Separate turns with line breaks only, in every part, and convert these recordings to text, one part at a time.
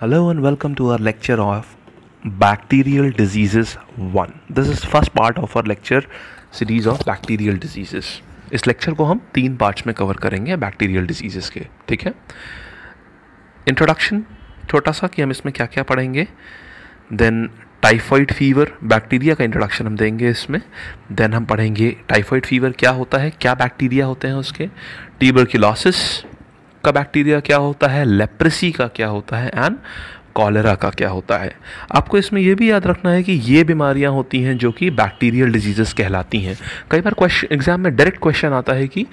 Hello and welcome to our lecture of bacterial diseases 1. This is first part of our lecture series of bacterial diseases. इस lecture को हम तीन parts में cover करेंगे bacterial disease के ठीक है इंट्रोडक्शन छोटा सा कि हम इसमें क्या क्या पढ़ेंगे देन टाइफाइड फीवर बैक्टीरिया का इंट्रोडक्शन हम देंगे इसमें देन हम पढ़ेंगे टाइफाइड फीवर क्या होता है क्या बैक्टीरिया होते हैं उसके टीबरक्यूलोसिस का बैक्टीरिया क्या होता है लेप्रेसी का क्या होता है एंड कॉलेरा का क्या होता है आपको इसमें यह भी याद रखना है कि ये बीमारियां होती हैं जो कि बैक्टीरियल डिजीजेस कहलाती हैं कई बार क्वेश्चन एग्जाम में डायरेक्ट क्वेश्चन आता है कि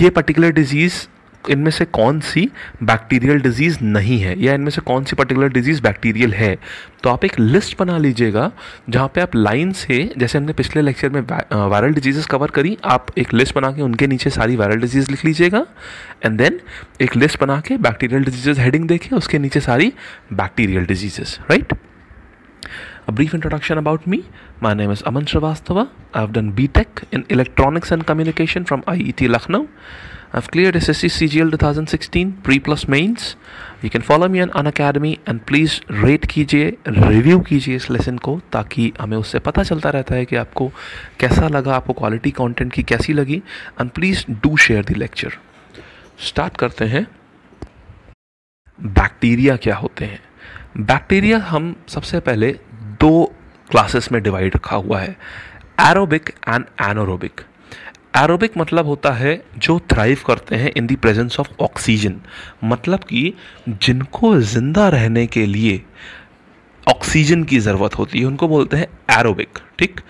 ये पर्टिकुलर डिजीज़ इनमें से कौन सी बैक्टीरियल डिजीज़ नहीं है या इनमें से कौन सी पर्टिकुलर डिजीज़ बैक्टीरियल है तो आप एक लिस्ट बना लीजिएगा जहाँ पे आप लाइन से जैसे हमने पिछले लेक्चर में वायरल डिजीजेस कवर करी आप एक लिस्ट बना के उनके नीचे सारी वायरल डिजीज़ लिख लीजिएगा एंड देन एक लिस्ट बना के बैक्टीरियल डिजीजेस हेडिंग देखें उसके नीचे सारी bacterial diseases right A brief introduction about me. My name is Aman Shrivastava. I have done electronics in Electronics and Communication from T e Lucknow. I've cleared SSC CGL 2016 Pre Plus Mains. You can follow me on an academy and please rate कीजिए review कीजिए इस lesson को ताकि हमें उससे पता चलता रहता है कि आपको कैसा लगा आपको क्वालिटी content की कैसी लगी and please do share the lecture start करते हैं बैक्टीरिया क्या होते हैं बैक्टीरिया हम सबसे पहले दो क्लासेस में डिवाइड रखा हुआ है एरोबिक एंड एनोरोबिक एरोबिक मतलब होता है जो थ्राइव करते हैं in the presence of oxygen मतलब कि जिनको ज़िंदा रहने के लिए ऑक्सीजन की ज़रूरत होती है उनको बोलते हैं एरोबिक ठीक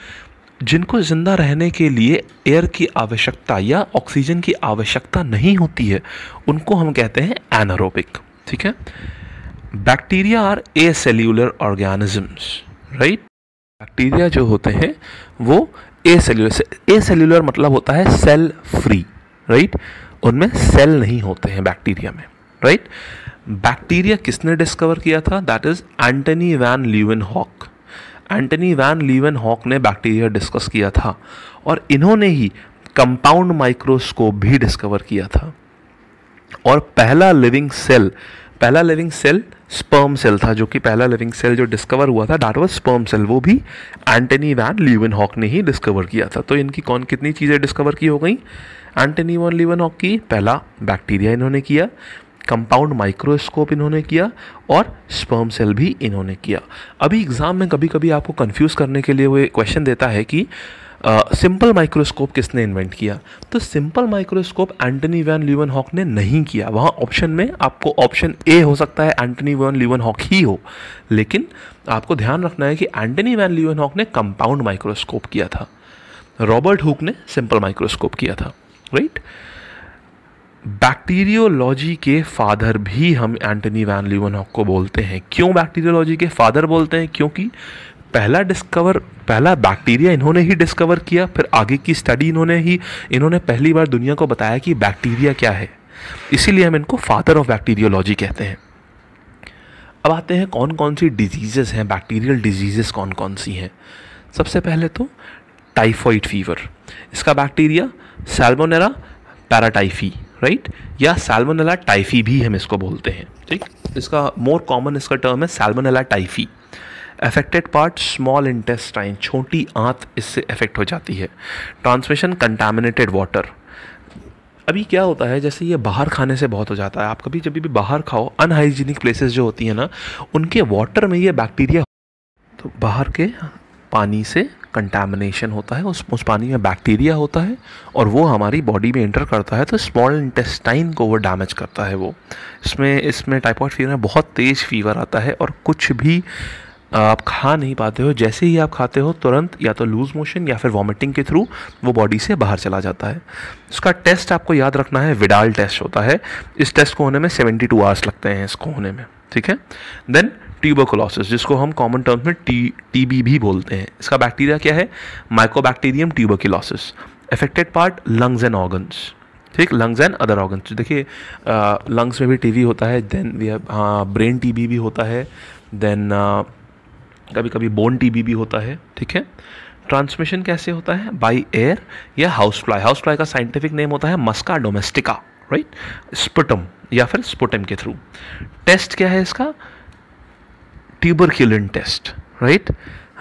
जिनको ज़िंदा रहने के लिए एयर की आवश्यकता या ऑक्सीजन की आवश्यकता नहीं होती है उनको हम कहते हैं एनारोबिक ठीक है bacteria are a cellular organisms right bacteria जो होते हैं वो ए सेल्यूलर ए सेल्यूलर मतलब होता है सेल फ्री राइट उनमें सेल नहीं होते हैं बैक्टीरिया में राइट बैक्टीरिया किसने डिस्कवर किया था that is Antony van Leeuwenhoek Antony van Leeuwenhoek ने बैक्टीरिया डिस्कस किया था और इन्होंने ही कंपाउंड माइक्रोस्कोप भी डिस्कवर किया था और पहला लिविंग सेल पहला लिविंग सेल स्पर्म सेल था जो कि पहला लिविंग सेल जो डिस्कवर हुआ था डाट वॉज स्पर्म सेल वो भी एंटनी वैन लिवन हॉक ने ही डिस्कवर किया था तो इनकी कौन कितनी चीज़ें डिस्कवर की हो गई एंटनी वन लिवन हॉक की पहला बैक्टीरिया इन्होंने किया कंपाउंड माइक्रोस्कोप इन्होंने किया और स्पर्म सेल भी इन्होंने किया अभी एग्ज़ाम में कभी कभी आपको कन्फ्यूज़ करने के लिए वो क्वेश्चन देता है कि सिंपल माइक्रोस्कोप किसने इन्वेंट किया तो simple microscope Antony van Leeuwenhoek ने नहीं किया वहाँ ऑप्शन में आपको ऑप्शन ए हो सकता है एंटनी वैन लिवन हॉक ही हो लेकिन आपको ध्यान रखना है कि एंटनी वैन लिवन हॉक ने कंपाउंड माइक्रोस्कोप किया था रॉबर्ट हुक ने सिंपल माइक्रोस्कोप किया था राइट बैक्टीरियोलॉजी के फादर भी हम एंटनी वैन लिवन हॉक को बोलते हैं क्यों बैक्टीरियोलॉजी के फादर बोलते हैं क्योंकि पहला डिस्कवर पहला बैक्टीरिया इन्होंने ही डिस्कवर किया फिर आगे की स्टडी इन्होंने ही इन्होंने पहली बार दुनिया को बताया कि बैक्टीरिया क्या है इसीलिए हम इनको फादर ऑफ बैक्टीरियोलॉजी कहते हैं अब आते हैं कौन कौन सी डिजीज़ेस हैं बैक्टीरियल डिजीज़ेस कौन कौन सी हैं सबसे पहले तो टाइफॉइड फीवर इसका बैक्टीरिया सैल्मोनेरा पैराटाइफी राइट या सेल्मोनेला टाइफी भी हम इसको बोलते हैं ठीक इसका मोर कॉमन इसका टर्म है Salmonella typhi affected part small intestine छोटी आंत इससे अफेक्ट हो जाती है ट्रांसमिशन कंटामिनेटेड वाटर अभी क्या होता है जैसे ये बाहर खाने से बहुत हो जाता है आप कभी जब भी बाहर खाओ अनहाइजीनिक प्लेसेस जो होती है ना उनके वाटर में ये बैक्टीरिया तो बाहर के पानी से कंटामिनेशन होता है उस उस पानी में बैक्टीरिया होता है और वो हमारी बॉडी में एंटर करता है तो स्मॉल इंटेस्टाइन को वो डैमेज करता है वो इसमें इसमें टाइपॉइड फीवर में बहुत तेज़ फीवर आता है और कुछ भी आप खा नहीं पाते हो जैसे ही आप खाते हो तुरंत या तो लूज़ मोशन या फिर वॉमिटिंग के थ्रू वो बॉडी से बाहर चला जाता है इसका टेस्ट आपको याद रखना है विडाल टेस्ट होता है इस टेस्ट को होने में 72 टू आवर्स लगते हैं इसको होने में ठीक है देन ट्यूबरकुलोसिस जिसको हम कॉमन टर्म्स में टी टीबी भी बोलते हैं इसका बैक्टीरिया क्या है Mycobacterium tuberculosis affected part lungs and organs ठीक लंग्स एंड अदर ऑर्गन्स देखिए लंग्स में भी टीबी होता है देन हाँ ब्रेन टीबी भी होता है देन कभी कभी बोन टीबी भी होता है ठीक है ट्रांसमिशन कैसे होता है बाई एयर या हाउस फ्लाई हाउस फ्लाई का साइंटिफिक नेम होता है मस्का डोमेस्टिका राइट स्पुटम या फिर स्पुटम के थ्रू टेस्ट क्या है इसका ट्यूबरक्यूलिन टेस्ट राइट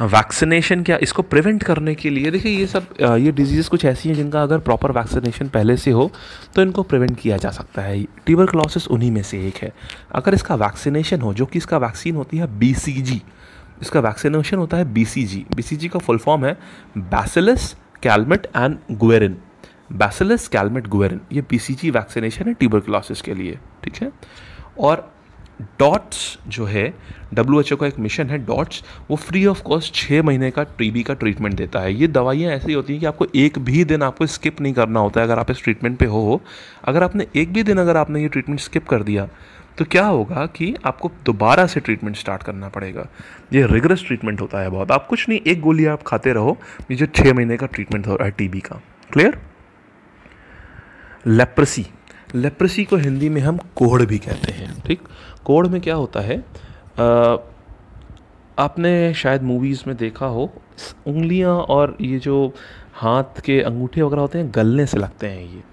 वैक्सीनेशन क्या इसको प्रिवेंट करने के लिए देखिए ये सब ये डिजीज़ कुछ ऐसी हैं जिनका अगर प्रॉपर वैक्सीनेशन पहले से हो तो इनको प्रिवेंट किया जा सकता है ट्यूबर क्लॉसिस उन्हीं में से एक है अगर इसका वैक्सीनेशन हो जो कि इसका वैक्सीन होती है बी इसका वैक्सीनेशन होता है बीसीजी बीसीजी का फुल फॉर्म है bacillus Calmette and Guerin bacillus Calmette Guerin ये बीसीजी वैक्सीनेशन है क्लासेस के लिए ठीक है और डॉट्स जो है डब्ल्यू एच ओ का एक मिशन है डॉट्स वो फ्री ऑफ कॉस्ट छः महीने का टीबी का ट्रीटमेंट देता है ये दवाइयाँ ऐसी होती हैं कि आपको एक भी दिन आपको स्किप नहीं करना होता है अगर आप इस ट्रीटमेंट पे हो अगर आपने एक भी दिन अगर आपने ये ट्रीटमेंट स्किप कर दिया तो क्या होगा कि आपको दोबारा से ट्रीटमेंट स्टार्ट करना पड़ेगा ये रिग्रेस ट्रीटमेंट होता है बहुत आप कुछ नहीं एक गोली आप खाते रहो ये जो छः महीने का ट्रीटमेंट हो रहा है टीबी का क्लियर लेप्रसी लेप्रसी को हिंदी में हम कोहड़ भी कहते हैं ठीक कोहड़ में क्या होता है आ, आपने शायद मूवीज़ में देखा हो उंगलियां और ये जो हाथ के अंगूठे वगैरह होते हैं गलने से लगते हैं ये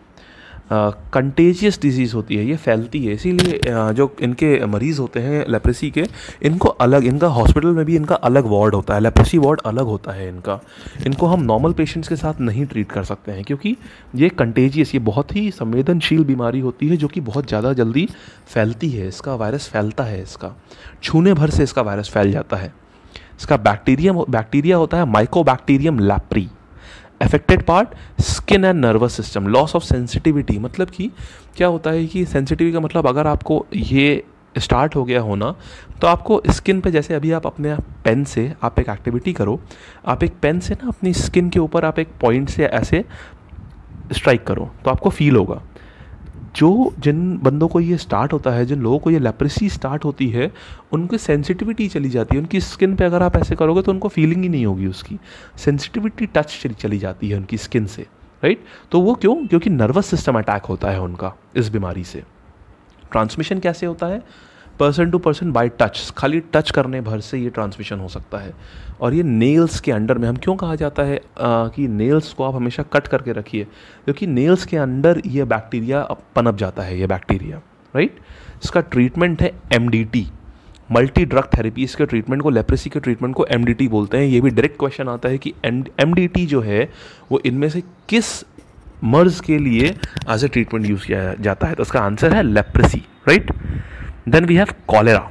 कंटेजियस डिजीज़ होती है ये फैलती है इसीलिए जो इनके मरीज़ होते हैं लेप्रेसी के इनको अलग इनका हॉस्पिटल में भी इनका अलग वार्ड होता है लेप्रेसी वार्ड अलग होता है इनका इनको हम नॉर्मल पेशेंट्स के साथ नहीं ट्रीट कर सकते हैं क्योंकि ये कंटेजियस ये बहुत ही संवेदनशील बीमारी होती है जो कि बहुत ज़्यादा जल्दी फैलती है इसका वायरस फैलता है इसका छूने भर से इसका वायरस फैल जाता है इसका बैक्टीरियम बैक्टीरिया होता है Mycobacterium leprae affected part skin and nervous system loss of sensitivity मतलब कि क्या होता है कि सेंसिटिविटी का मतलब अगर आपको ये स्टार्ट हो गया होना तो आपको स्किन पे जैसे अभी आप अपने पेन से आप एक एक्टिविटी करो आप एक पेन से ना अपनी स्किन के ऊपर आप एक पॉइंट से ऐसे स्ट्राइक करो तो आपको फील होगा जो जिन बंदों को ये स्टार्ट होता है जिन लोगों को ये लेप्रेसी स्टार्ट होती है उनकी सेंसिटिविटी चली जाती है उनकी स्किन पे अगर आप ऐसे करोगे तो उनको फीलिंग ही नहीं होगी उसकी सेंसिटिविटी टच चली जाती है उनकी स्किन से राइट तो वो क्यों क्योंकि नर्वस सिस्टम अटैक होता है उनका इस बीमारी से ट्रांसमिशन कैसे होता है person to person by touch खाली टच करने भर से ये ट्रांसमिशन हो सकता है और ये नेल्स के अंडर में हम क्यों कहा जाता है आ, कि नेल्स को आप हमेशा कट करके रखिए क्योंकि नेल्स के अंडर ये बैक्टीरिया पनप जाता है ये बैक्टीरिया राइट इसका ट्रीटमेंट है एम मल्टी ड्रग थेरेपी इसके ट्रीटमेंट को लेप्रेसी के ट्रीटमेंट को एम बोलते हैं ये भी डायरेक्ट क्वेश्चन आता है कि एम जो है वो इनमें से किस मर्ज के लिए एज ए ट्रीटमेंट यूज़ किया जाता है तो इसका आंसर है leprosy right then we have cholera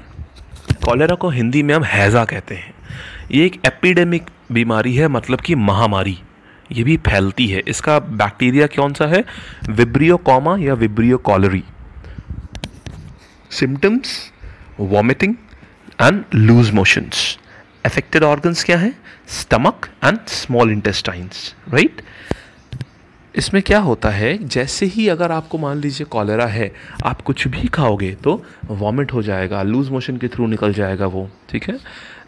cholera को हिंदी में हम हैज़ा कहते हैं ये एक एपिडेमिक बीमारी है मतलब कि महामारी ये भी फैलती है इसका बैक्टीरिया कौन सा है विब्रियो कॉमा या Vibrio cholerae symptoms vomiting and loose motions affected organs क्या है stomach and small intestines right इसमें क्या होता है जैसे ही अगर आपको मान लीजिए कॉलेरा है आप कुछ भी खाओगे तो वॉमिट हो जाएगा लूज मोशन के थ्रू निकल जाएगा वो ठीक है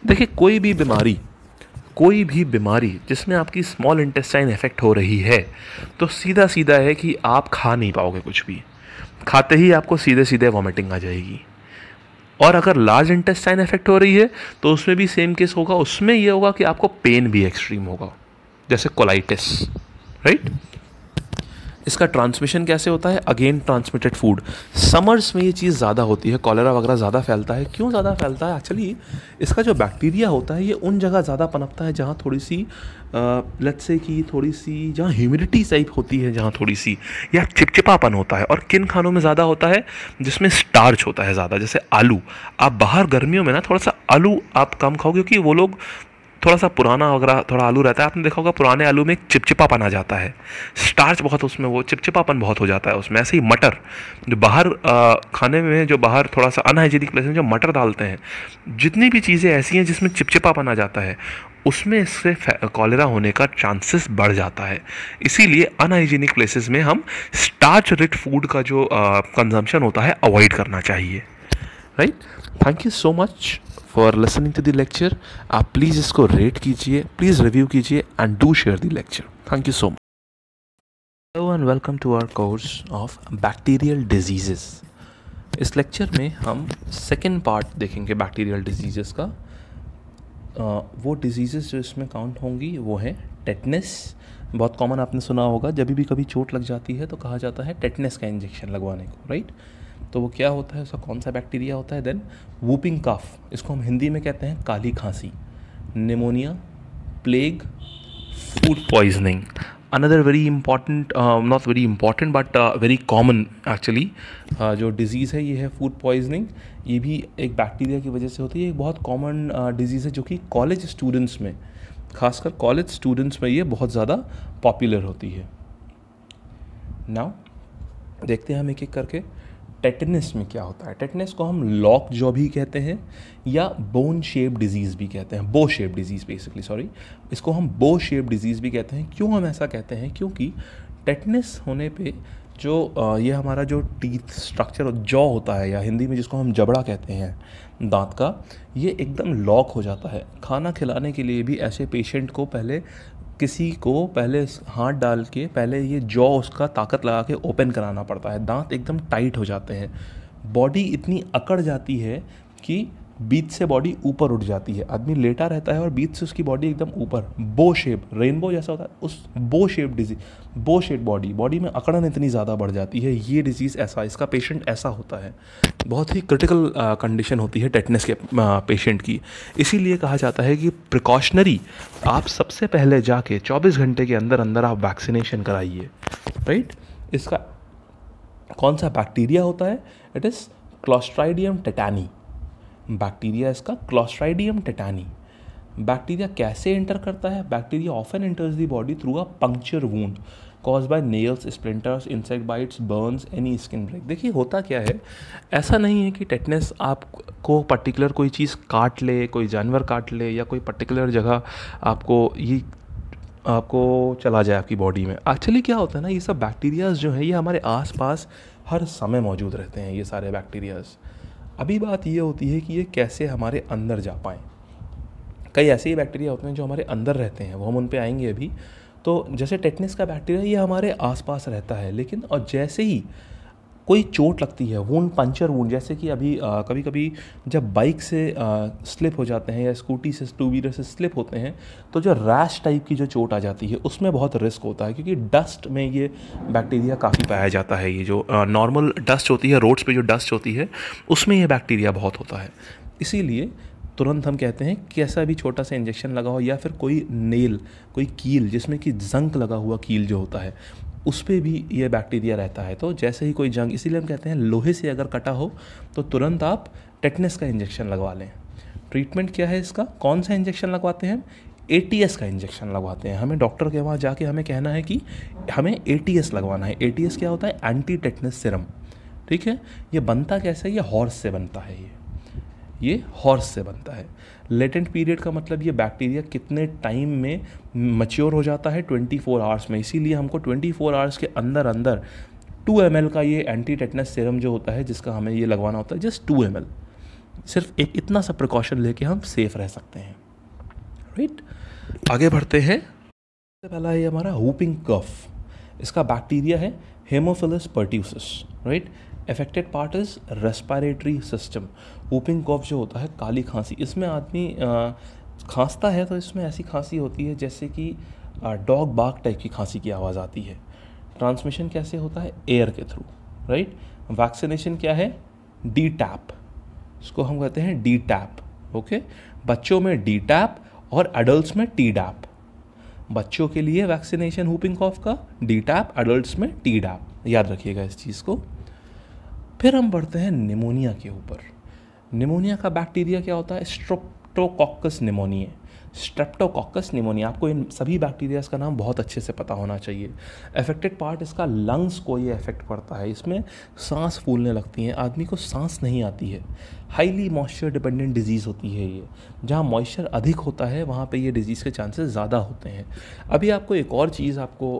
देखिए कोई भी बीमारी कोई भी बीमारी जिसमें आपकी स्मॉल इंटेस्टाइन इफेक्ट हो रही है तो सीधा सीधा है कि आप खा नहीं पाओगे कुछ भी खाते ही आपको सीधे सीधे वॉमिटिंग आ जाएगी और अगर लार्ज इंटेस्टाइन इफेक्ट हो रही है तो उसमें भी सेम केस होगा उसमें यह होगा कि आपको पेन भी एक्सट्रीम होगा जैसे कोलाइटिस राइट right? इसका ट्रांसमिशन कैसे होता है अगेन ट्रांसमिटेड फूड समर्स में ये चीज़ ज़्यादा होती है कॉलरा वगैरह ज़्यादा फैलता है क्यों ज़्यादा फैलता है एक्चुअली इसका जो बैक्टीरिया होता है ये उन जगह ज़्यादा पनपता है जहाँ थोड़ी सी लत से कि थोड़ी सी जहाँ ह्यूमिडिटी टाइप होती है जहाँ थोड़ी सी या चिपचिपापन होता है और किन खानों में ज़्यादा होता है जिसमें स्टार्च होता है ज़्यादा जैसे आलू आप बाहर गर्मियों में ना थोड़ा सा आलू आप कम खाओ क्योंकि वो लोग थोड़ा सा पुराना अगर थोड़ा आलू रहता है आपने देखा होगा पुराने आलू में एक चिपचिपापन आ जाता है स्टार्च बहुत उसमें वो चिपचिपापन बहुत हो जाता है उसमें ऐसे ही मटर जो बाहर खाने में जो बाहर थोड़ा सा अनहाइजीनिक प्लेस में जो मटर डालते हैं जितनी भी चीज़ें ऐसी हैं जिसमें चिपचिपापन आ जाता है उसमें इससे कॉलेरा होने का चांसेस बढ़ जाता है इसीलिए अनहाइजीनिक प्लेसेस में हम स्टार्च रिच फूड का जो कंजम्पशन होता है अवॉइड करना चाहिए right thank you so much for listening to the lecture आप प्लीज़ इसको रेट कीजिए प्लीज़ रिव्यू कीजिए and do share the lecture thank you so much hello and welcome to our course of bacterial diseases इस lecture में हम second part देखेंगे bacterial diseases का आ, वो डिजीजेस जो इसमें काउंट होंगी वो है टेटनेस बहुत कॉमन आपने सुना होगा जब भी कभी चोट लग जाती है तो कहा जाता है टेटनेस का इंजेक्शन लगवाने को राइट तो वो क्या होता है उसका कौन सा बैक्टीरिया होता है देन वूपिंग काफ इसको हम हिंदी में कहते हैं काली खांसी pneumonia plague food poisoning another very important not very important but very common actually जो डिज़ीज़ है ये है फूड पॉइजनिंग ये भी एक बैक्टीरिया की वजह से होती है एक बहुत कॉमन डिज़ीज़ uh, है जो कि कॉलेज स्टूडेंट्स में खासकर कॉलेज स्टूडेंट्स में ये बहुत ज़्यादा पॉपुलर होती है नाउ देखते हैं हम एक एक करके टेटनेस में क्या होता है टेटनेस को हम लॉक जॉ भी कहते हैं या बोन शेप डिजीज़ भी कहते हैं बो शेप डिजीज़ बेसिकली सॉरी इसको हम बो शेप डिजीज़ भी कहते हैं क्यों हम ऐसा कहते हैं क्योंकि टेटनेस होने पे जो ये हमारा जो टीथ स्ट्रक्चर और जॉ होता है या हिंदी में जिसको हम जबड़ा कहते हैं दांत का ये एकदम लॉक हो जाता है खाना खिलाने के लिए भी ऐसे पेशेंट को पहले किसी को पहले हाथ डाल के पहले ये जॉ उसका ताकत लगा के ओपन कराना पड़ता है दांत एकदम टाइट हो जाते हैं बॉडी इतनी अकड़ जाती है कि बीच से बॉडी ऊपर उठ जाती है आदमी लेटा रहता है और बीच से उसकी बॉडी एकदम ऊपर बो शेप रेनबो जैसा होता है उस bow shape disease bow shape body body में अकड़न इतनी ज़्यादा बढ़ जाती है ये डिजीज़ ऐसा इसका पेशेंट ऐसा होता है बहुत ही क्रिटिकल कंडीशन होती है टेटनेस के पेशेंट की इसीलिए कहा जाता है कि प्रिकॉशनरी आप सबसे पहले जाके 24 घंटे के अंदर अंदर आप वैक्सीनेशन कराइए राइट इसका कौन सा बैक्टीरिया होता है it is Clostridium tetani bacteria इसका क्लॉस्ट्राइडियम टेटानी बैक्टीरिया कैसे एंटर करता है bacteria often enters the body through a puncture wound caused by nails splinters insect bites burns any skin break देखिए होता क्या है ऐसा नहीं है कि टेटनेस आपको पर्टिकुलर कोई चीज़ काट ले कोई जानवर काट ले या कोई पर्टिकुलर जगह आपको ये आपको चला जाए आपकी बॉडी में एक्चुअली क्या होता है ना ये सब बैक्टीरियाज जो है ये हमारे आसपास हर समय मौजूद रहते हैं ये सारे बैक्टीरियाज़ अभी बात ये होती है कि ये कैसे हमारे अंदर जा पाएँ कई ऐसे ही बैक्टीरिया होते हैं जो हमारे अंदर रहते हैं वो हम उन पर आएंगे अभी तो जैसे टेटनिस का बैक्टीरिया ये हमारे आसपास रहता है लेकिन और जैसे ही कोई चोट लगती है वून पंचर वून जैसे कि अभी आ, कभी कभी जब बाइक से आ, स्लिप हो जाते हैं या स्कूटी से टू व्हीलर से स्लिप होते हैं तो जो रैश टाइप की जो चोट आ जाती है उसमें बहुत रिस्क होता है क्योंकि डस्ट में ये बैक्टीरिया काफ़ी पाया जाता है ये जो नॉर्मल डस्ट होती है रोड्स पर जो डस्ट होती है उसमें यह बैक्टीरिया बहुत होता है इसीलिए तुरंत हम कहते हैं कैसा भी छोटा सा इंजेक्शन लगा हो या फिर कोई नेल कोई कील जिसमें कि जंक लगा हुआ कील जो होता है उस पर भी ये बैक्टीरिया रहता है तो जैसे ही कोई जंग इसीलिए हम कहते हैं लोहे से अगर कटा हो तो तुरंत आप टेटनेस का इंजेक्शन लगवा लें ट्रीटमेंट क्या है इसका कौन सा इंजेक्शन लगवाते हैं ए का इंजेक्शन लगवाते हैं हमें डॉक्टर के वहाँ जाके हमें कहना है कि हमें ए लगवाना है ए क्या होता है एंटी टेटनेस सिरम ठीक है ये बनता कैसे ये हॉर्स से बनता है ये ये हॉर्स से बनता है लेटेंट पीरियड का मतलब ये बैक्टीरिया कितने टाइम में मच्योर हो जाता है 24 आवर्स में इसीलिए हमको 24 आवर्स के अंदर अंदर 2 एम का ये एंटी टेटनस सीरम जो होता है जिसका हमें ये लगवाना होता है जस्ट 2 एम सिर्फ एक इतना सा प्रिकॉशन लेके हम सेफ रह सकते हैं राइट आगे बढ़ते हैं सबसे पहला है हमारा हुपिंग कफ इसका बैक्टीरिया है Haemophilus pertussis right affected part is respiratory system whooping cough जो होता है काली खांसी इसमें आदमी खांसता है तो इसमें ऐसी खांसी होती है जैसे कि डॉग बाग टाइप की खांसी की आवाज़ आती है ट्रांसमिशन कैसे होता है एयर के थ्रू राइट वैक्सीनेशन क्या है डी टैप इसको हम कहते हैं डी टैप ओके बच्चों में डी टैप और एडल्ट में टी डैप बच्चों के लिए वैक्सीनेशन हुपिंग कॉफ का डी टैप एडल्ट में टी डैप याद रखिएगा इस चीज़ को फिर हम बढ़ते हैं निमोनिया के ऊपर निमोनिया का बैक्टीरिया क्या होता है स्ट्रोप्टोकॉकस निमोनिया स्ट्रेप्टोकॉकस निमोनिया आपको इन सभी बैक्टीरियाज का नाम बहुत अच्छे से पता होना चाहिए अफेक्टेड पार्ट इसका लंग्स को ये अफेक्ट पड़ता है इसमें सांस फूलने लगती हैं आदमी को सांस नहीं आती है हाईली मॉइस्चर डिपेंडेंट डिजीज़ होती है ये जहाँ मॉइस्चर अधिक होता है वहाँ पे ये डिजीज़ के चांसेस ज़्यादा होते हैं अभी आपको एक और चीज़ आपको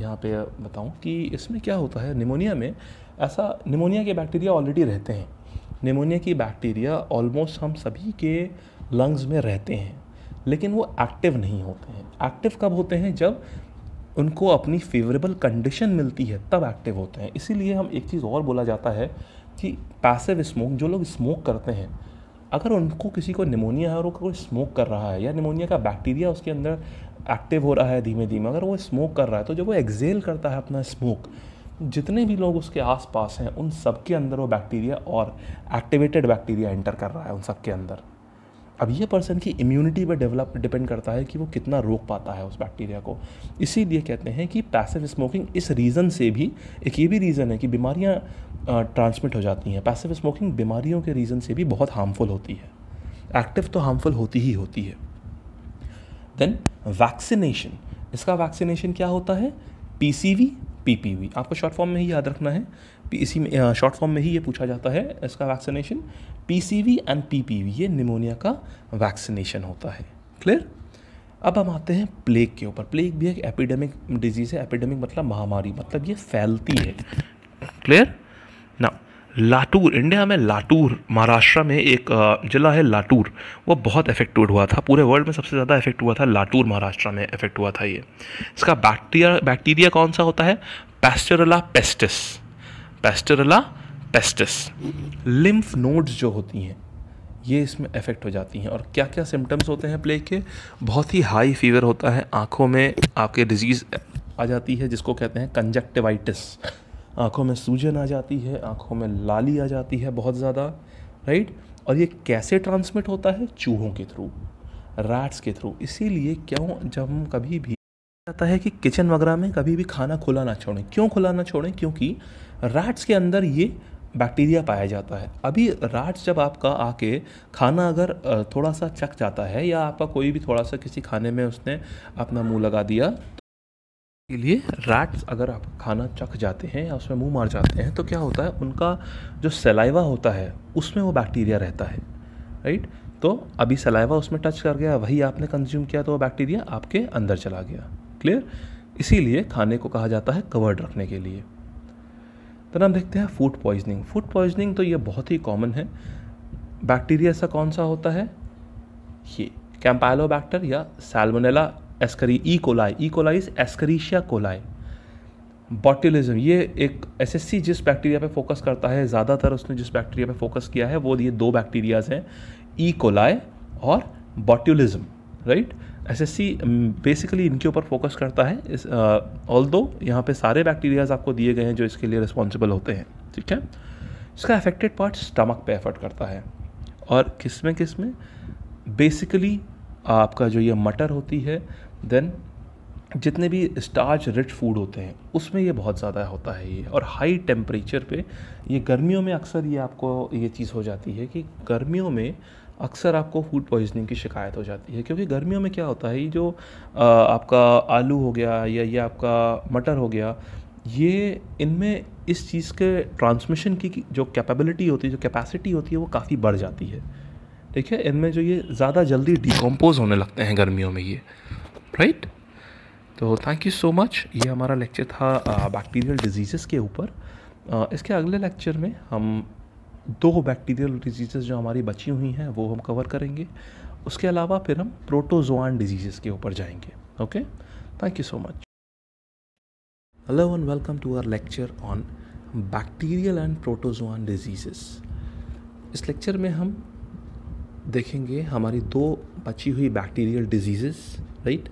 यहाँ पे बताऊँ कि इसमें क्या होता है निमोनिया में ऐसा निमोनिया के बैक्टीरिया ऑलरेडी रहते हैं निमोनिया की बैक्टीरिया ऑलमोस्ट हम सभी के लंग्स में रहते हैं लेकिन वो एक्टिव नहीं होते हैं एक्टिव कब होते हैं जब उनको अपनी फेवरेबल कंडीशन मिलती है तब एक्टिव होते हैं इसीलिए हम एक चीज़ और बोला जाता है कि पैसिव स्मोक जो लोग स्मोक करते हैं अगर उनको किसी को निमोनिया है और कोई स्मोक कर रहा है या निमोनिया का बैक्टीरिया उसके अंदर एक्टिव हो रहा है धीमे धीमे अगर वो स्मोक कर रहा है तो जब वो एक्जेल करता है अपना स्मोक जितने भी लोग उसके आसपास हैं उन सब के अंदर वो बैक्टीरिया और एक्टिवेटेड बैक्टीरिया एंटर कर रहा है उन सब के अंदर अब ये पर्सन की इम्यूनिटी पर डेवलप डिपेंड करता है कि वो कितना रोक पाता है उस बैक्टीरिया को इसीलिए कहते हैं कि पैसिव स्मोकिंग इस रीज़न से भी एक ये भी रीज़न है कि बीमारियाँ ट्रांसमिट हो जाती हैं पैसिव स्मोकिंग बीमारियों के रीज़न से भी बहुत हार्मफुल होती है एक्टिव तो हार्मफुल होती ही होती है देन वैक्सीनेशन इसका वैक्सीनेशन क्या होता है पी पीपीवी आपको शॉर्ट फॉर्म में ही याद रखना है इसी में शॉर्ट फॉर्म में ही ये पूछा जाता है इसका वैक्सीनेशन पीसीवी एंड पीपीवी ये निमोनिया का वैक्सीनेशन होता है क्लियर अब हम आते हैं प्लेग के ऊपर प्लेग भी एक एपिडेमिक डिजीज़ है एपिडेमिक मतलब महामारी मतलब ये फैलती है क्लियर लातूर इंडिया में लातूर महाराष्ट्र में एक ज़िला है लातूर वो बहुत इफेक्टेड हुआ था पूरे वर्ल्ड में सबसे ज़्यादा इफेक्ट हुआ था लातूर महाराष्ट्र में इफेक्ट हुआ था ये इसका बैक्टीरिया बैक्टीरिया कौन सा होता है Pasteurella pestis Pasteurella pestis lymph nodes जो होती हैं ये इसमें इफेक्ट हो जाती हैं और क्या क्या सिम्टम्स होते हैं प्लेग के बहुत ही हाई फीवर होता है आँखों में आपके डिजीज़ आ जाती है जिसको कहते हैं कंजक्टिवाइटिस आँखों में सूजन आ जाती है आँखों में लाली आ जाती है बहुत ज़्यादा राइट और ये कैसे ट्रांसमिट होता है चूहों के थ्रू रैट्स के थ्रू इसीलिए क्यों जब हम कभी भी जाता है कि किचन वगैरह में कभी भी खाना खुला ना छोड़ें क्यों खुला ना छोड़ें क्योंकि रैट्स के अंदर ये बैक्टीरिया पाया जाता है अभी राट्स जब आपका आके खाना अगर थोड़ा सा चक जाता है या आपका कोई भी थोड़ा सा किसी खाने में उसने अपना मुंह लगा दिया लिए रैट्स अगर आप खाना चख जाते हैं या उसमें मुंह मार जाते हैं तो क्या होता है उनका जो सलाइवा होता है उसमें वो बैक्टीरिया रहता है राइट तो अभी सलाइवा उसमें टच कर गया वही आपने कंज्यूम किया तो वो बैक्टीरिया आपके अंदर चला गया क्लियर इसीलिए खाने को कहा जाता है कवर्ड रखने के लिए तो हम देखते हैं फूड पॉइजनिंग फूड पॉइजनिंग तो ये बहुत ही कॉमन है बैक्टीरिया ऐसा कौन सा होता है ये कैम्पैलोबैक्टर या Salmonella Escherichia E coli E coli is Escherichia coli botulism ये एक एसएससी जिस बैक्टीरिया पे फोकस करता है ज़्यादातर उसने जिस बैक्टीरिया पे फोकस किया है वो ये दो बैक्टीरियाज हैं ई e. कोलाई और बॉट्यूलिज्म राइट एसएससी बेसिकली इनके ऊपर फोकस करता है इस ऑल दो यहाँ पर सारे बैक्टीरियाज आपको दिए गए हैं जो इसके लिए रिस्पॉन्सिबल होते हैं ठीक है इसका अफेक्टेड पार्ट स्टमक पे एफर्ट करता है और किस में किस में बेसिकली आपका जो ये मटर होती है देन जितने भी स्टार्च रिच फूड होते हैं उसमें ये बहुत ज़्यादा होता है ये और हाई टेम्परेचर पे ये गर्मियों में अक्सर ये आपको ये चीज़ हो जाती है कि गर्मियों में अक्सर आपको फूड पॉइजनिंग की शिकायत हो जाती है क्योंकि गर्मियों में क्या होता है जो आ, आपका आलू हो गया या ये आपका मटर हो गया ये इनमें इस चीज़ के ट्रांसमिशन की जो कैपेबिलिटी होती है जो कैपेसिटी होती है वो काफ़ी बढ़ जाती है ठीक है इनमें जो ये ज़्यादा जल्दी डिकम्पोज होने लगते हैं गर्मियों में ये राइट तो थैंक यू सो मच ये हमारा लेक्चर था बैक्टीरियल डिजीज़ के ऊपर इसके अगले लेक्चर में हम दो बैक्टीरियल डिजीज़ जो हमारी बची हुई हैं वो हम कवर करेंगे उसके अलावा फिर हम प्रोटोजोआन डिजीज़ के ऊपर जाएंगे okay thank you so much hello and welcome to our lecture on bacterial and protozoan disease इस लेक्चर में हम देखेंगे हमारी दो बची हुई बैक्टीरियल डिजीज़ राइट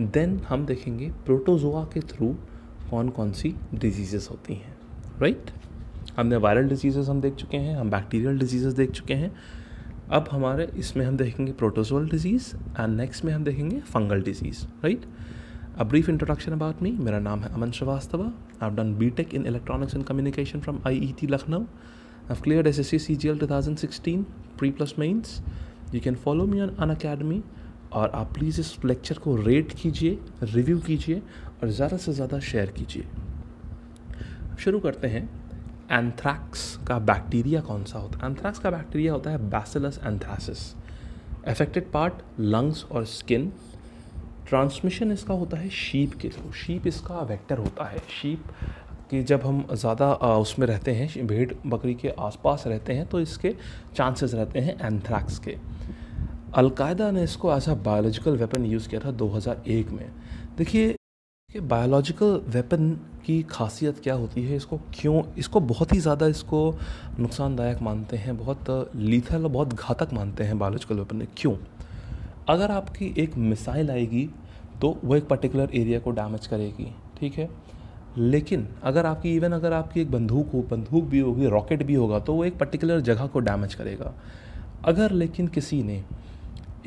देन हम देखेंगे प्रोटोजोआ के थ्रू कौन कौन सी डिजीज़ेस होती हैं राइट right? हमने वायरल डिजीज़ेस हम देख चुके हैं हम बैक्टीरियल डिजीज़ेस देख चुके हैं अब हमारे इसमें हम देखेंगे प्रोटोजोअल डिजीज़ एंड नेक्स्ट में हम देखेंगे fungal disease right a brief introduction about me मेरा नाम है Aman Shrivastava I have done B Tech in electronics and communication from I E T Lucknow I clear S S C C G L two thousand sixteen pre plus mains you can follow me on Unacademy और आप please इस lecture को rate कीजिए review कीजिए और ज़्यादा से ज़्यादा शेयर कीजिए शुरू करते हैं एंथ्रैक्स का बैक्टीरिया कौन सा होता है एंथ्रैक्स का बैक्टीरिया होता है bacillus anthracis affected part lungs और स्किन ट्रांसमिशन इसका होता है शीप के थ्रू शीप इसका वेक्टर होता है शीप कि जब हम ज़्यादा उसमें रहते हैं भेड़ बकरी के आसपास रहते हैं तो इसके चांसेस रहते हैं एंथ्रैक्स के अलकायदा ने इसको as a biological weapon use किया था 2001 में देखिए कि बायोलॉजिकल वेपन की खासियत क्या होती है इसको क्यों इसको बहुत ही ज़्यादा इसको नुकसानदायक मानते हैं बहुत लीथल बहुत घातक मानते हैं बायोलॉजिकल वेपन क्यों अगर आपकी एक मिसाइल आएगी तो वो एक पर्टिकुलर एरिया को डैमेज करेगी ठीक है लेकिन अगर आपकी इवन अगर आपकी एक बंदूक हो बंदूक भी होगी रॉकेट भी होगा तो वो एक पर्टिकुलर जगह को डैमेज करेगा अगर लेकिन किसी ने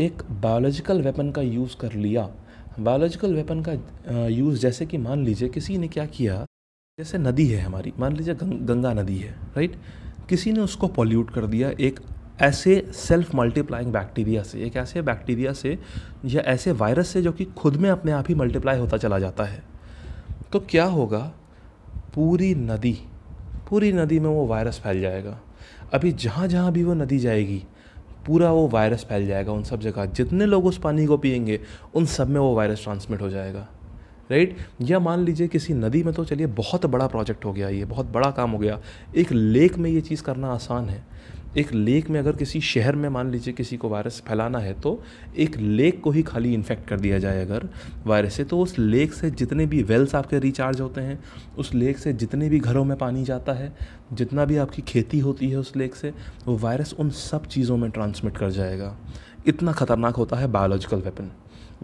एक बायोलॉजिकल वेपन का यूज़ कर लिया बायोलॉजिकल वेपन का यूज़ जैसे कि मान लीजिए किसी ने क्या किया जैसे नदी है हमारी मान लीजिए गंगा नदी है राइट किसी ने उसको पॉल्यूट कर दिया एक ऐसे सेल्फ मल्टीप्लाइंग बैक्टीरिया से एक ऐसे बैक्टीरिया से या ऐसे वायरस से जो कि खुद में अपने आप ही मल्टीप्लाई होता चला जाता है तो क्या होगा पूरी नदी पूरी नदी में वो वायरस फैल जाएगा अभी जहाँ जहाँ भी वो नदी जाएगी पूरा वो वायरस फैल जाएगा उन सब जगह जितने लोग उस पानी को पियेंगे उन सब में वो वायरस ट्रांसमिट हो जाएगा राइट या मान लीजिए किसी नदी में तो चलिए बहुत बड़ा प्रोजेक्ट हो गया ये बहुत बड़ा काम हो गया एक लेक में ये चीज़ करना आसान है एक लेक में अगर किसी शहर में मान लीजिए किसी को वायरस फैलाना है तो एक लेक को ही खाली इन्फेक्ट कर दिया जाए अगर वायरस से तो उस लेक से जितने भी वेल्स आपके रिचार्ज होते हैं उस लेक से जितने भी घरों में पानी जाता है जितना भी आपकी खेती होती है उस लेक से वो वायरस उन सब चीज़ों में ट्रांसमिट कर जाएगा इतना ख़तरनाक होता है बायोलॉजिकल वेपन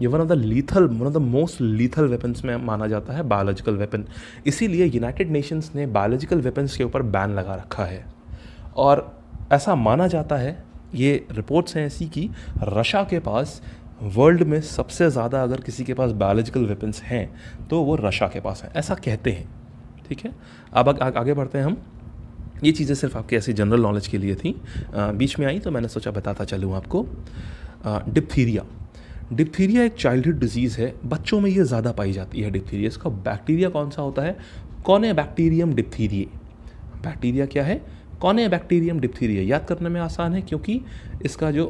ये one of the lethal one of the most lethal weapons में माना जाता है बायोलॉजिकल वेपन इसीलिए यूनाइटेड नेशंस ने बायोलॉजिकल वेपन्स के ऊपर बैन लगा रखा है और ऐसा माना जाता है ये रिपोर्ट्स हैं ऐसी कि रशा के पास वर्ल्ड में सबसे ज़्यादा अगर किसी के पास बायोलॉजिकल वेपन्स हैं तो वो रशा के पास हैं ऐसा कहते हैं ठीक है अब आ, आ, आगे बढ़ते हैं हम ये चीज़ें सिर्फ आपके ऐसे जनरल नॉलेज के लिए थी आ, बीच में आई तो मैंने सोचा बताता चलूँ आपको डिप्थीरिया डिप्थीरिया एक चाइल्डहुड डिजीज़ है बच्चों में ये ज़्यादा पाई जाती है डिप्थीरिया इसका बैक्टीरिया कौन सा होता है कौन है बैक्टीरियम डिप्थीरिए बैक्टीरिया क्या है कौन है बैक्टीरियम डिप्थीरिया याद करने में आसान है क्योंकि इसका जो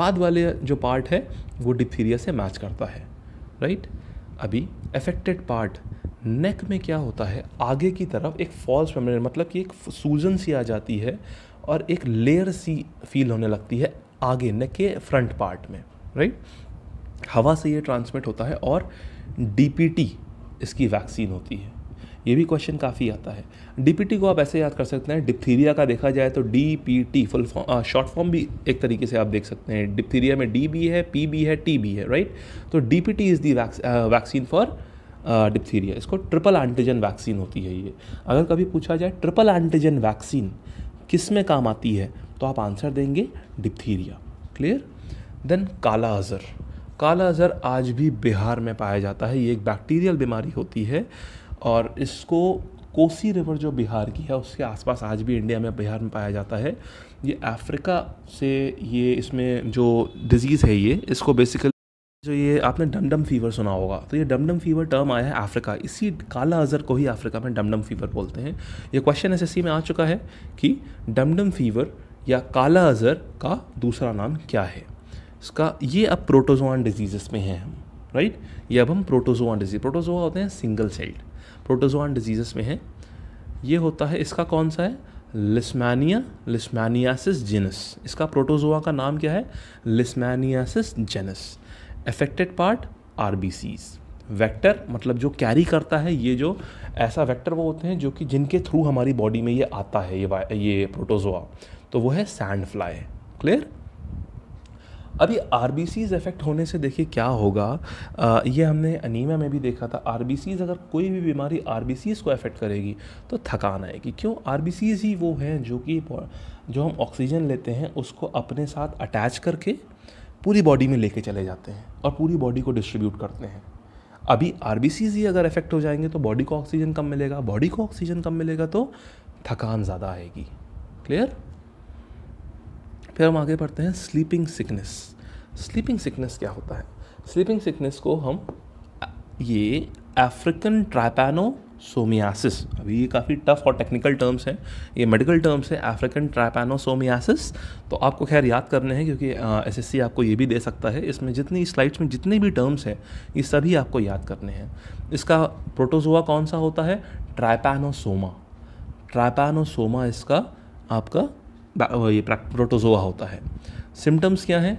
बाद वाले जो पार्ट है वो डिप्थीरिया से मैच करता है राइट अभी अफेक्टेड पार्ट नेक में क्या होता है आगे की तरफ एक फॉल्स मेम्ब्रेन मतलब कि एक सूजन सी आ जाती है और एक लेयर सी फील होने लगती है आगे नेक के फ्रंट पार्ट में राइट हवा से ये ट्रांसमिट होता है और डीपीटी इसकी वैक्सीन होती है ये भी क्वेश्चन काफ़ी आता है डीपीटी को आप ऐसे याद कर सकते हैं डिप्थीरिया का देखा जाए तो D P T full form short form भी एक तरीके से आप देख सकते हैं डिप्थीरिया में डी बी है पी बी है टी बी है राइट तो D P T is the vaccine for diphtheria इसको ट्रिपल एंटीजन वैक्सीन होती है ये अगर कभी पूछा जाए ट्रिपल एंटीजन वैक्सीन किस में काम आती है तो आप आंसर देंगे डिप्थीरिया क्लियर देन काला अजहर काला अजहर आज भी बिहार में पाया जाता है ये एक बैक्टीरियल बीमारी होती है और इसको कोसी रिवर जो बिहार की है उसके आसपास आज भी इंडिया में बिहार में पाया जाता है ये अफ्रीका से ये इसमें जो डिजीज़ है ये इसको बेसिकली जो ये आपने डमडम फीवर सुना होगा तो ये डमडम फीवर टर्म आया है अफ्रीका इसी काला अजर को ही अफ्रीका में डमडम फीवर बोलते हैं ये क्वेश्चन एस में आ चुका है कि डमडम फीवर या काला अजर का दूसरा नाम क्या है इसका ये अब प्रोटोजोआन डिजीज़ में हैं हम राइट ये अब हम प्रोटोजोआन डिजीज प्रोटोजोआ होते हैं सिंगल सेल्ड प्रोटोजोआन डिजीज़ में है ये होता है इसका कौन सा है लिस्मैनिया लिस्मैनियासिस जेनस इसका प्रोटोजोआ का नाम क्या है leishmaniasis genus affected part are vector मतलब जो कैरी करता है ये जो ऐसा वेक्टर वो होते हैं जो कि जिनके थ्रू हमारी बॉडी में ये आता है ये ये प्रोटोजोआ तो वो है सैंड फ्लाई क्लियर अब ये आर इफ़ेक्ट होने से देखिए क्या होगा आ, ये हमने अनिमा में भी देखा था आर अगर कोई भी बीमारी आर को अफेक्ट करेगी तो थकान आएगी क्यों आर ही वो हैं जो कि जो हम ऑक्सीजन लेते हैं उसको अपने साथ अटैच करके पूरी बॉडी में लेके चले जाते हैं और पूरी बॉडी को डिस्ट्रीब्यूट करते हैं अभी आर ही अगर इफ़ेक्ट हो जाएंगे तो बॉडी को ऑक्सीजन कम मिलेगा बॉडी को ऑक्सीजन कम मिलेगा तो थकान ज़्यादा आएगी क्लियर फिर हम आगे बढ़ते हैं स्लीपिंग सिकनेस स्लीपिंग सिकनेस क्या होता है स्लीपिंग सिकनेस को हम ये अफ्रीकन ट्राइपैनो सोमियासिस अभी ये काफ़ी टफ और टेक्निकल टर्म्स हैं ये मेडिकल टर्म्स है अफ्रीकन ट्राइपैनोसोमियासिस तो आपको खैर याद करने हैं क्योंकि एसएससी आपको ये भी दे सकता है इसमें जितनी स्लाइड्स में जितने भी टर्म्स हैं ये सभी आपको याद करने हैं इसका प्रोटोजोआ कौन सा होता है ट्राइपैनोसोमा ट्राइपैनोसोमा इसका आपका ये प्रोटोजोआ होता है सिम्टम्स क्या हैं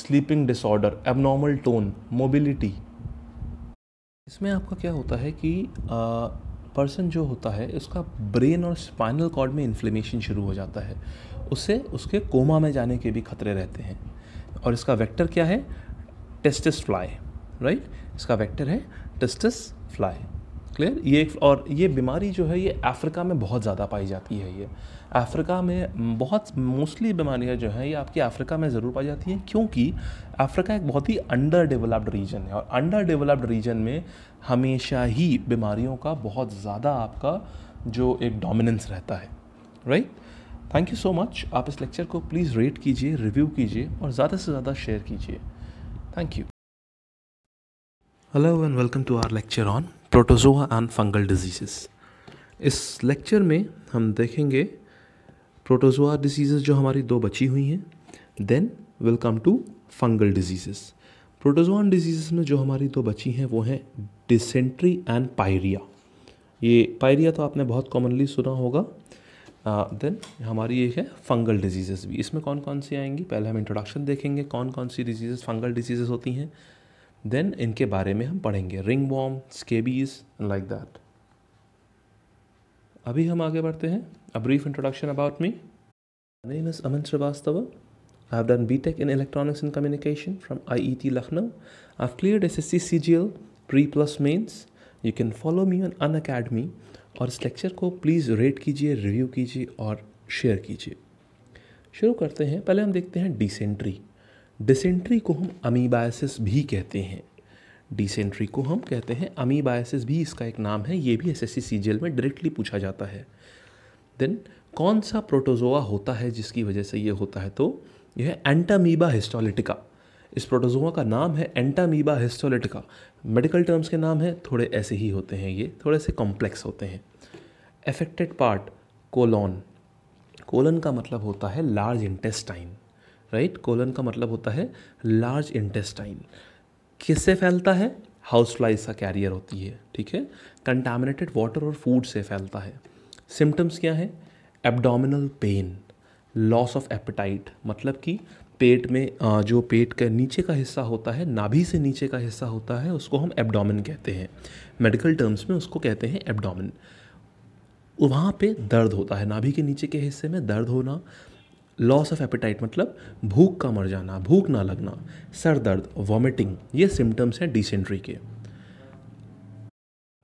sleeping disorder abnormal tone mobility इसमें आपका क्या होता है कि पर्सन जो होता है उसका ब्रेन और स्पाइनल कॉर्ड में इन्फ्लेमेशन शुरू हो जाता है उससे उसके कोमा में जाने के भी खतरे रहते हैं और इसका वेक्टर क्या है टेस्टिस फ्लाई राइट इसका वेक्टर है टेस्टिस फ्लाई क्लियर ये एक और ये बीमारी जो है ये अफ्रीका में बहुत ज़्यादा पाई जाती है ये अफ्रीका में बहुत मोस्टली बीमारियाँ जो हैं ये आपकी अफ्रीका में ज़रूर पाई जाती हैं क्योंकि अफ्रीका एक बहुत ही अंडर डेवलप्ड रीजन है और अंडर डेवलप्ड रीजन में हमेशा ही बीमारियों का बहुत ज़्यादा आपका जो एक डोमिनेंस रहता है right thank you so much आप इस लेक्चर को प्लीज़ रेट कीजिए रिव्यू कीजिए और ज़्यादा से ज़्यादा शेयर कीजिए thank you hello and welcome to our lecture on protozoa and fungal diseases इस लेक्चर में हम देखेंगे प्रोटोजोआ डिजीजेस जो हमारी दो बची हुई हैं then welcome to fungal diseases protozoan diseases में जो हमारी दो बची हैं वो हैं डिसेंट्री एंड पायरिया ये पायरिया तो आपने बहुत कॉमनली सुना होगा देन uh, हमारी ये है फंगल डिजीजेस भी इसमें कौन कौन सी आएंगी पहले हम इंट्रोडक्शन देखेंगे कौन कौन सी डिजीजेस फंगल डिजीजेस होती हैं देन इनके बारे में हम पढ़ेंगे ringworm scabies like that अभी हम आगे बढ़ते हैं a brief introduction about me name is Aman Shrivastava I have done B Tech in electronics and communication from I E T Lucknow I have clear S S C C G L pre plus mains you can follow me on Unacademy और इस lecture को please rate कीजिए review कीजिए और share कीजिए शुरू करते हैं पहले हम देखते हैं डिसेंट्री डिसेंट्री को हम अमीबायसिस भी कहते हैं डिसेंट्री को हम कहते हैं अमीबायसिस भी इसका एक नाम है ये भी एस एस सी में डायरेक्टली पूछा जाता है देन कौन सा प्रोटोजोआ होता है जिसकी वजह से ये होता है तो यह है एंटामीबा हिस्टोलिटिका इस प्रोटोजोआ का नाम है एंटामीबा हिस्टोलिटिका मेडिकल टर्म्स के नाम है थोड़े ऐसे ही होते हैं ये थोड़े से कॉम्प्लेक्स होते हैं एफेक्टेड पार्ट कोलोन कोलन का मतलब होता है लार्ज इंटेस्टाइन राइट कोलन का मतलब होता है लार्ज इंटेस्टाइन किससे फैलता है हाउस फ्लाइज का कैरियर होती है ठीक है कंटामिनेटेड वाटर और फूड से फैलता है सिम्टम्स क्या है abdominal pain loss of appetite मतलब कि पेट में जो पेट का नीचे का हिस्सा होता है नाभि से नीचे का हिस्सा होता है उसको हम एब्डोमिन कहते हैं मेडिकल टर्म्स में उसको कहते हैं एब्डोमिन वहाँ पे दर्द होता है नाभि के नीचे के हिस्से में दर्द होना लॉस ऑफ एपेटाइट मतलब भूख का मर जाना भूख ना लगना सर दर्द वॉमिटिंग ये सिम्टम्स हैं डिसेंट्री के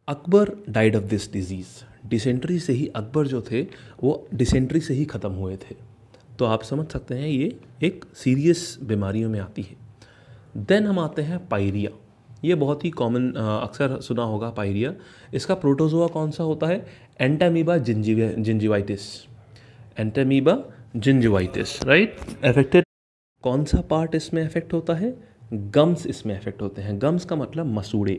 Akbar died of this disease dysentery से ही अकबर जो थे वो डिसेंट्री से ही ख़त्म हुए थे तो आप समझ सकते हैं ये एक सीरियस बीमारियों में आती है देन हम आते हैं पायरिया ये बहुत ही कॉमन अक्सर सुना होगा पायरिया इसका प्रोटोजोआ कौन सा होता है Entamoeba gingivalis Entamoeba gingivalis right affected कौन सा पार्ट इसमें अफेक्ट होता है गम्स इसमें अफेक्ट होते हैं गम्स का मतलब मसूड़े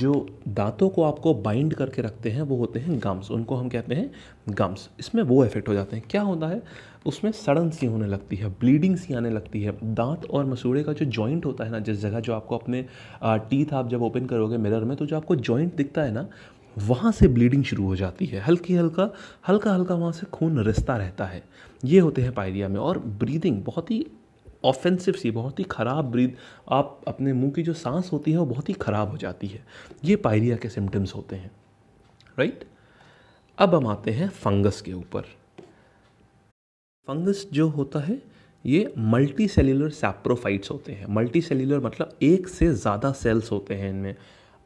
जो दांतों को आपको बाइंड करके रखते हैं वो होते हैं गम्स उनको हम कहते हैं गम्स इसमें वो इफेक्ट हो जाते हैं क्या होता है उसमें सड़न सी होने लगती है ब्लीडिंग सी आने लगती है दांत और मसूड़े का जो जॉइंट होता है ना जिस जगह जो आपको अपने टीथ आप जब ओपन करोगे मिरर में तो जो आपको जॉइंट दिखता है ना वहाँ से ब्लीडिंग शुरू हो जाती है हल्की हल्का हल्का हल्का वहाँ से खून रिसता रहता है ये होते हैं पायरिया में और ब्रीदिंग बहुत ही ऑफेंसिव सी बहुत ही ख़राब ब्रीद आप अपने मुंह की जो सांस होती है वो बहुत ही ख़राब हो जाती है ये पायरिया के सिम्टम्स होते हैं राइट अब हम आते हैं फंगस के ऊपर फंगस जो होता है ये मल्टी सेल्यूलर सैप्रोफाइट्स होते हैं मल्टी सेल्यूलर मतलब एक से ज़्यादा सेल्स होते हैं इनमें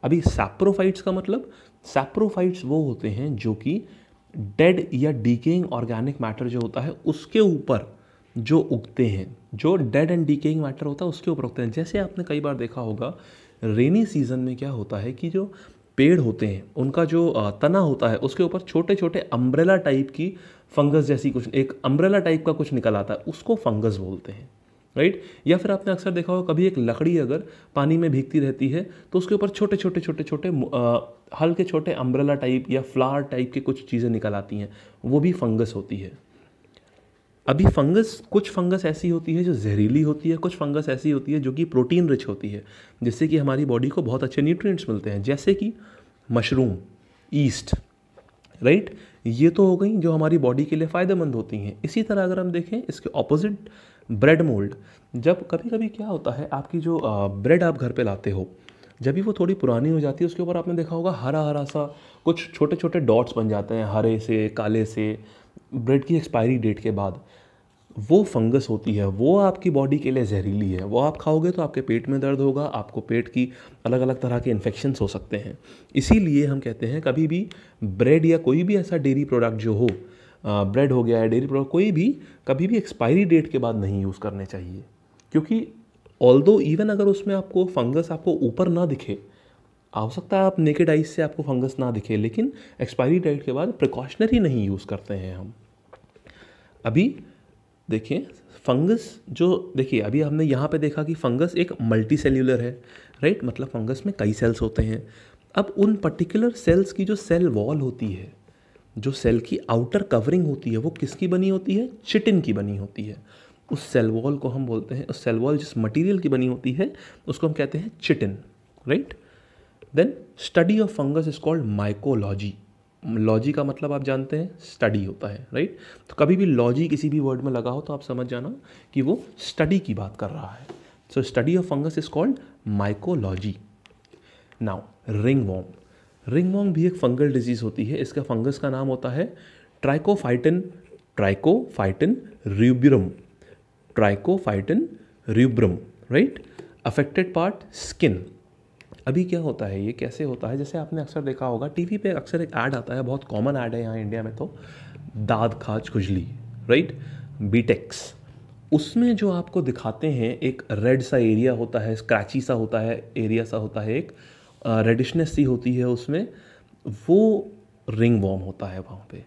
अभी सैप्रोफाइट्स का मतलब सेप्रोफाइट्स वो होते हैं जो कि डेड या डीकेइंग ऑर्गेनिक मैटर जो होता है उसके ऊपर जो उगते हैं जो डेड एंड डीकेइंग मैटर होता है उसके ऊपर उगते हैं जैसे आपने कई बार देखा होगा रेनी सीजन में क्या होता है कि जो पेड़ होते हैं उनका जो तना होता है उसके ऊपर छोटे छोटे अम्ब्रेला टाइप की फंगस जैसी कुछ एक अम्ब्रेला टाइप का कुछ निकल आता है उसको फंगस बोलते हैं राइट या फिर आपने अक्सर देखा होगा कभी एक लकड़ी अगर पानी में भीगती रहती है तो उसके ऊपर छोटे छोटे छोटे छोटे हल्के छोटे अम्ब्रेला टाइप या फ्लावर टाइप के कुछ चीज़ें निकल आती हैं वो भी फंगस होती है अभी फंगस कुछ फंगस ऐसी होती है जो जहरीली होती है कुछ फंगस ऐसी होती है जो कि प्रोटीन रिच होती है जिससे कि हमारी बॉडी को बहुत अच्छे न्यूट्रिएंट्स मिलते हैं जैसे कि मशरूम ईस्ट राइट ये तो हो गई जो हमारी बॉडी के लिए फ़ायदेमंद होती हैं इसी तरह अगर हम देखें इसके ऑपोजिट ब्रेड मोल्ड जब कभी कभी क्या होता है आपकी जो ब्रेड आप घर पे लाते हो जब भी वो थोड़ी पुरानी हो जाती है उसके ऊपर आपने देखा होगा हरा हरा सा कुछ छोटे छोटे डॉट्स बन जाते हैं हरे से काले से ब्रेड की एक्सपायरी डेट के बाद वो फंगस होती है वो आपकी बॉडी के लिए जहरीली है वो आप खाओगे तो आपके पेट में दर्द होगा आपको पेट की अलग अलग तरह के इन्फेक्शन्स हो सकते हैं इसीलिए हम कहते हैं कभी भी ब्रेड या कोई भी ऐसा डेयरी प्रोडक्ट जो हो ब्रेड हो गया है डेयरी प्रोडक्ट कोई भी कभी भी एक्सपायरी डेट के बाद नहीं यूज़ करने चाहिए क्योंकि ऑल दो इवन अगर उसमें आपको फंगस आपको ऊपर ना दिखे आ सकता है आप नेकेड आइस से आपको फंगस ना दिखे लेकिन एक्सपायरी डेट के बाद प्रिकॉशनरी नहीं यूज़ करते हैं हम अभी देखिए फंगस जो देखिए अभी हमने यहाँ पे देखा कि फंगस एक मल्टी सेल्यूलर है राइट मतलब फंगस में कई सेल्स होते हैं अब उन पर्टिकुलर सेल्स की जो सेल वॉल होती है जो सेल की आउटर कवरिंग होती है वो किसकी बनी होती है चिटिन की बनी होती है उस सेल वॉल को हम बोलते हैं उस सेल वॉल जिस मटेरियल की बनी होती है उसको हम कहते हैं chitin right then study of fungus is called mycology logy का मतलब आप जानते हैं स्टडी होता है राइट तो कभी भी लॉजी किसी भी वर्ड में लगा हो तो आप समझ जाना कि वो स्टडी की बात कर रहा है so study of fungus is called mycology now ringworm ringworm भी एक फंगल डिजीज़ होती है इसका फंगस का नाम होता है Trichophyton Trichophyton rubrum Trichophyton rubrum right affected part skin अभी क्या होता है ये कैसे होता है जैसे आपने अक्सर देखा होगा टीवी पे अक्सर एक ऐड आता है बहुत कॉमन ऐड है यहाँ इंडिया में तो दाद खाज खुजली राइट बीटेक्स उसमें जो आपको दिखाते हैं एक रेड सा एरिया होता है स्क्रैची सा होता है एरिया सा होता है एक रेडिशनेस सी होती है उसमें वो रिंग वॉर्म होता है वहाँ पे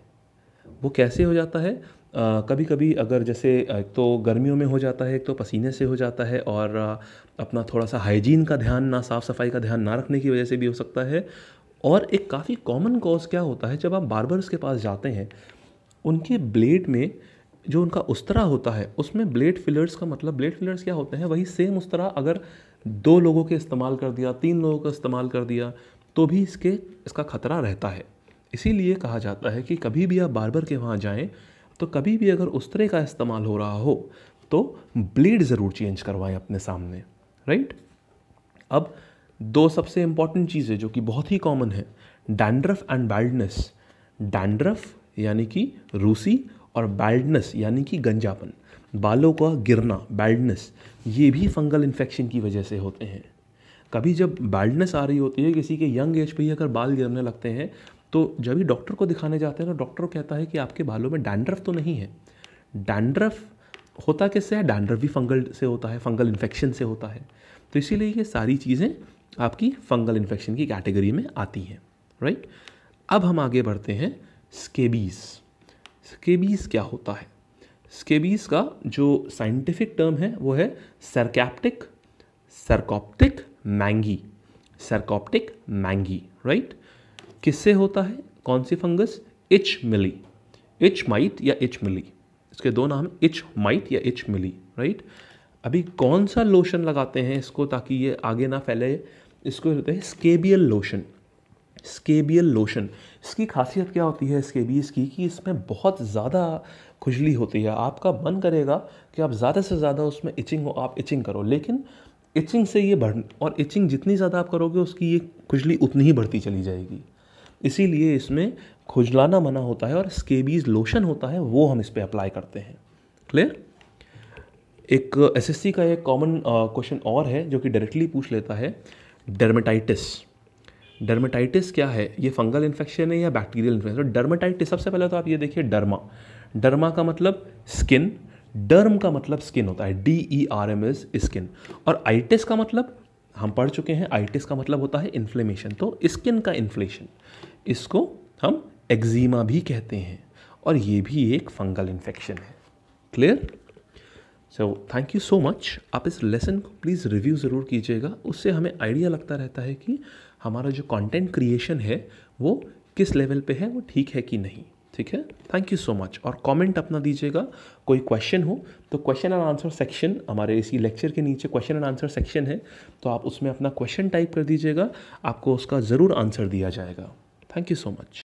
वो कैसे हो जाता है कभी कभी अगर जैसे एक तो गर्मियों में हो जाता है एक तो पसीने से हो जाता है और अपना थोड़ा सा हाइजीन का ध्यान ना साफ़ सफाई का ध्यान ना रखने की वजह से भी हो सकता है और एक काफ़ी कॉमन कॉज क्या होता है जब आप बारबर्स के पास जाते हैं उनके ब्लेड में जो उनका उस्तरा होता है उसमें ब्लेड फिलर्स का मतलब ब्लेड फिलर्स क्या होते हैं वही सेम उस्तरा अगर दो लोगों के इस्तेमाल कर दिया तीन लोगों का इस्तेमाल कर दिया तो भी इसके इसका खतरा रहता है इसीलिए कहा जाता है कि कभी भी आप बारबर के वहाँ जाएँ तो कभी भी अगर तरह का इस्तेमाल हो रहा हो तो ब्लेड ज़रूर चेंज करवाएं अपने सामने राइट अब दो सबसे इंपॉर्टेंट चीज़ें जो कि बहुत ही कॉमन है डैंड्रफ एंड बैल्डनेस डैंड्रफ यानी कि रूसी और बैल्डनेस यानी कि गंजापन बालों का गिरना बैल्डनेस ये भी फंगल इन्फेक्शन की वजह से होते हैं कभी जब बैल्डनेस आ रही होती है किसी के यंग एज पे ही अगर बाल गिरने लगते हैं तो जब भी डॉक्टर को दिखाने जाते हैं तो डॉक्टर कहता है कि आपके बालों में डैंड्रफ तो नहीं है डैंड्रफ होता किससे है डैंड्रफ भी फंगल से होता है फंगल इन्फेक्शन से होता है तो इसीलिए ये सारी चीज़ें आपकी फंगल इन्फेक्शन की कैटेगरी में आती हैं राइट अब हम आगे बढ़ते हैं स्केबीज स्केबीज क्या होता है स्केबीज का जो साइंटिफिक टर्म है वो है sarcoptic sarcoptic mange sarcoptic mange right किससे होता है कौन सी फंगस इच मिली इच माइट या इच मिली इसके दो नाम इच माइट या इच मिली राइट अभी कौन सा लोशन लगाते हैं इसको ताकि ये आगे ना फैले इसको होते हैं स्केबियल लोशन स्केबियल लोशन इसकी खासियत क्या होती है स्केबीज की कि इसमें बहुत ज़्यादा खुजली होती है आपका मन करेगा कि आप ज़्यादा से ज़्यादा उसमें इचिंग हो आप इचिंग करो लेकिन इचिंग से ये बढ़ और इचिंग जितनी ज़्यादा आप करोगे उसकी ये खुजली उतनी ही बढ़ती चली जाएगी इसीलिए इसमें खुजलाना मना होता है और स्केबीज लोशन होता है वो हम इस पर अप्लाई करते हैं क्लियर एक एसएससी का एक कॉमन क्वेश्चन और है जो कि डायरेक्टली पूछ लेता है डर्मेटाइटिस डर्मेटाइटिस क्या है ये फंगल इन्फेक्शन है या बैक्टीरियल इन्फेक्शन डर्मेटाइटिस सबसे पहले तो आप ये देखिए डर्मा डर्मा का मतलब स्किन डर्म का मतलब स्किन होता है D E R M S skin और आइटिस का मतलब हम पढ़ चुके हैं आइटिस का मतलब होता है इन्फ्लेमेशन तो स्किन का इन्फ्लेशन इसको हम एक्जीमा भी कहते हैं और ये भी एक फंगल इन्फेक्शन है clear so thank you so much आप इस लेसन को प्लीज़ रिव्यू ज़रूर कीजिएगा उससे हमें आइडिया लगता रहता है कि हमारा जो कंटेंट क्रिएशन है वो किस लेवल पे है वो ठीक है कि नहीं ठीक है थैंक यू सो मच और कमेंट अपना दीजिएगा कोई क्वेश्चन हो तो क्वेश्चन एंड आंसर सेक्शन हमारे इसी लेक्चर के नीचे क्वेश्चन एंड आंसर सेक्शन है तो आप उसमें अपना क्वेश्चन टाइप कर दीजिएगा आपको उसका ज़रूर आंसर दिया जाएगा Thank you so much.